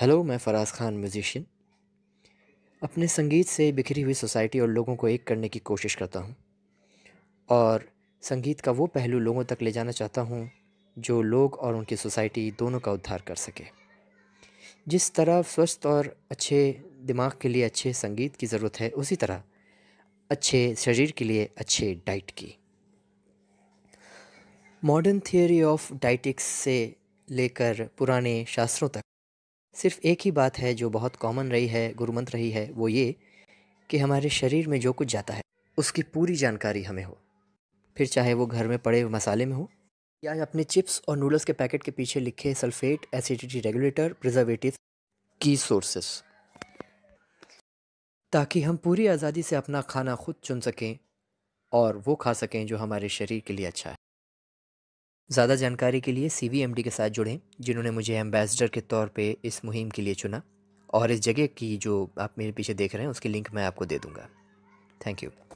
hello मैं फ़राज़ Khan musician अपने संगीत से बिखरी हुई सोसाइटी और लोगों को एक करने की कोशिश करता हूँ और संगीत का वो पहलू लोगों तक ले जाना चाहता हूँ जो लोग और उनकी सोसाइटी दोनों का उद्धार कर सके जिस तरह स्वस्थ और अच्छे दिमाग के लिए अच्छे संगीत की ज़रूरत है उसी तरह अच्छे शरीर के लिए अच्छे डाइट की मॉडर्न थियोरी ऑफ डाइटिक्स से लेकर पुराने शास्त्रों तक सिर्फ एक ही बात है जो बहुत कॉमन रही है गुरुमंत्र रही है वो ये कि हमारे शरीर में जो कुछ जाता है उसकी पूरी जानकारी हमें हो फिर चाहे वो घर में पड़े मसाले में हो या अपने चिप्स और नूडल्स के पैकेट के पीछे लिखे सल्फेट एसिडिटी रेगुलेटर प्रिजर्वेटिव की सोर्सेस ताकि हम पूरी आज़ादी से अपना खाना खुद चुन सकें और वो खा सकें जो हमारे शरीर के लिए अच्छा है ज़्यादा जानकारी के लिए सी के साथ जुड़ें जिन्होंने मुझे एम्बेसडर के तौर पे इस मुहिम के लिए चुना और इस जगह की जो आप मेरे पीछे देख रहे हैं उसकी लिंक मैं आपको दे दूँगा थैंक यू